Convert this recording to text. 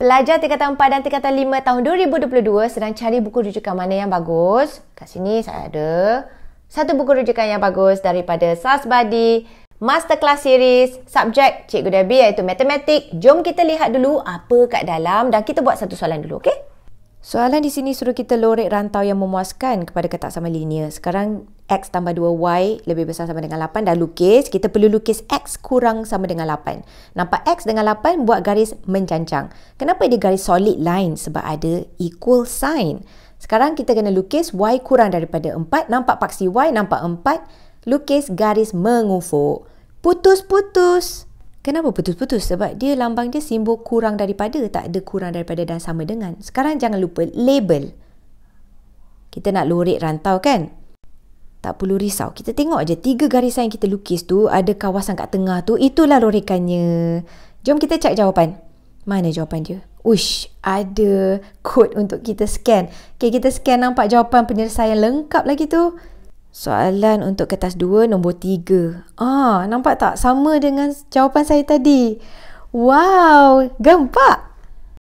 Pelajar Tingkatan 4 dan Tingkatan 5 tahun 2022 sedang cari buku rujukan mana yang bagus. Kat sini saya ada satu buku rujukan yang bagus daripada Sasbadi Masterclass Series Subjek Cikgu Debbie iaitu Matematik. Jom kita lihat dulu apa kat dalam dan kita buat satu soalan dulu, okey? Soalan di sini suruh kita lorek rantau yang memuaskan kepada ketak sama linear. Sekarang X tambah 2Y lebih besar sama dengan 8 dah lukis. Kita perlu lukis X kurang sama dengan 8. Nampak X dengan 8 buat garis mencancang. Kenapa dia garis solid line? Sebab ada equal sign. Sekarang kita kena lukis Y kurang daripada 4. Nampak paksi Y, nampak 4. Lukis garis mengufuk. Putus-putus. Kenapa putus-putus? Sebab dia lambang dia simbol kurang daripada, tak ada kurang daripada dan sama dengan. Sekarang jangan lupa label. Kita nak lorik rantau kan? Tak perlu risau. Kita tengok aja tiga garisan yang kita lukis tu, ada kawasan kat tengah tu, itulah lorikannya. Jom kita cek jawapan. Mana jawapan dia? Ush, ada kod untuk kita scan. Okay, kita scan nampak jawapan penyelesaian lengkap lagi tu. Soalan untuk kertas 2 nombor 3. Ah, nampak tak sama dengan jawapan saya tadi. Wow, gempak.